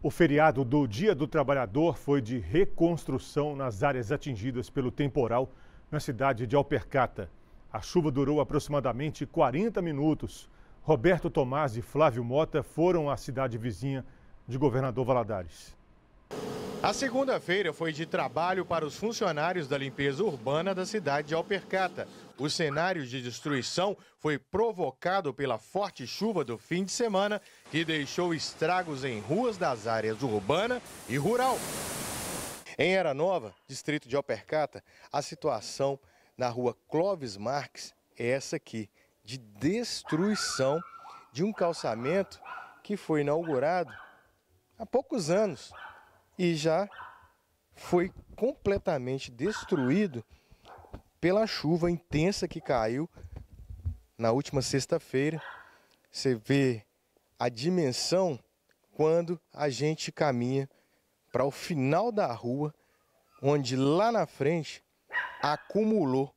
O feriado do Dia do Trabalhador foi de reconstrução nas áreas atingidas pelo temporal na cidade de Alpercata. A chuva durou aproximadamente 40 minutos. Roberto Tomás e Flávio Mota foram à cidade vizinha de Governador Valadares. A segunda-feira foi de trabalho para os funcionários da limpeza urbana da cidade de Alpercata. O cenário de destruição foi provocado pela forte chuva do fim de semana, que deixou estragos em ruas das áreas urbana e rural. Em Era Nova, distrito de Alpercata, a situação na rua Clóvis Marques é essa aqui, de destruição de um calçamento que foi inaugurado há poucos anos e já foi completamente destruído pela chuva intensa que caiu na última sexta-feira. Você vê a dimensão quando a gente caminha para o final da rua, onde lá na frente acumulou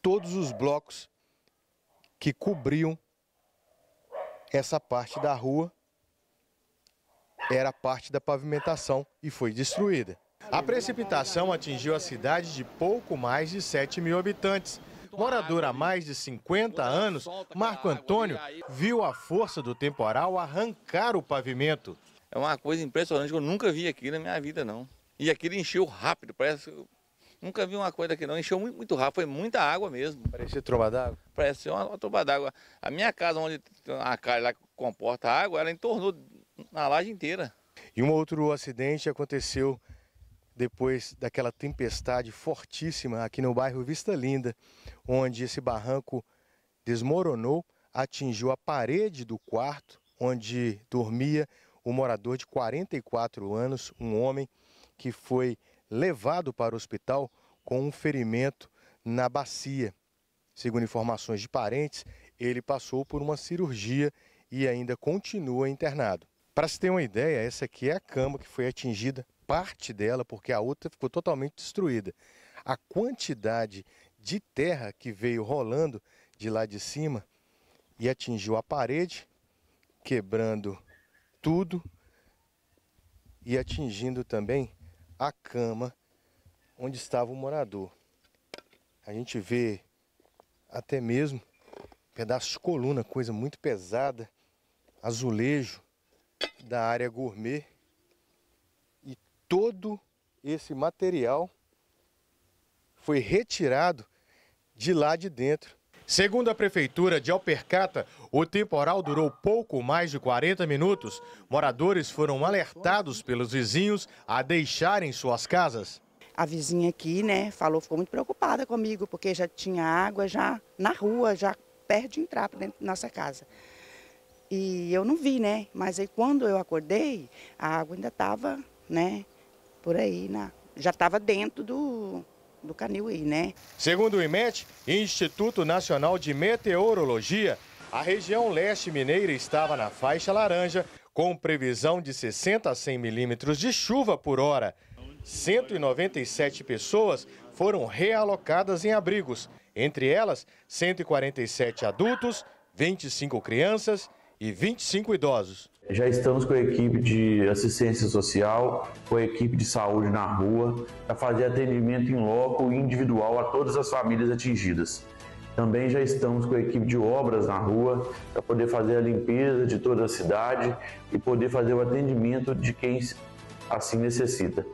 todos os blocos que cobriam essa parte da rua era parte da pavimentação e foi destruída. A precipitação atingiu a cidade de pouco mais de 7 mil habitantes. Morador há mais de 50 anos, Marco Antônio viu a força do temporal arrancar o pavimento. É uma coisa impressionante que eu nunca vi aqui na minha vida, não. E aquilo encheu rápido, parece que Nunca vi uma coisa aqui não, encheu muito, muito rápido, foi muita água mesmo. Parecia tromba d'água? Parecia uma, uma tromba d'água. A minha casa, onde a casa lá comporta água, ela entornou na laje inteira. E um outro acidente aconteceu depois daquela tempestade fortíssima aqui no bairro Vista Linda, onde esse barranco desmoronou, atingiu a parede do quarto onde dormia o um morador de 44 anos, um homem que foi levado para o hospital com um ferimento na bacia. Segundo informações de parentes, ele passou por uma cirurgia e ainda continua internado. Para se ter uma ideia, essa aqui é a cama que foi atingida, parte dela, porque a outra ficou totalmente destruída. A quantidade de terra que veio rolando de lá de cima e atingiu a parede, quebrando tudo e atingindo também a cama onde estava o morador. A gente vê até mesmo pedaços de coluna, coisa muito pesada, azulejo da área gourmet e todo esse material foi retirado de lá de dentro. Segundo a prefeitura de Alpercata, o temporal durou pouco mais de 40 minutos. Moradores foram alertados pelos vizinhos a deixarem suas casas. A vizinha aqui, né, falou, ficou muito preocupada comigo, porque já tinha água já na rua, já perto de entrar para dentro da nossa casa. E eu não vi, né? Mas aí quando eu acordei, a água ainda estava, né? Por aí, na, já estava dentro do, do canil aí, né? Segundo o IMET, Instituto Nacional de Meteorologia, a região leste mineira estava na faixa laranja, com previsão de 60 a 100 milímetros de chuva por hora. 197 pessoas foram realocadas em abrigos, entre elas 147 adultos, 25 crianças e 25 idosos. Já estamos com a equipe de assistência social, com a equipe de saúde na rua, para fazer atendimento em loco e individual a todas as famílias atingidas. Também já estamos com a equipe de obras na rua para poder fazer a limpeza de toda a cidade e poder fazer o atendimento de quem assim necessita.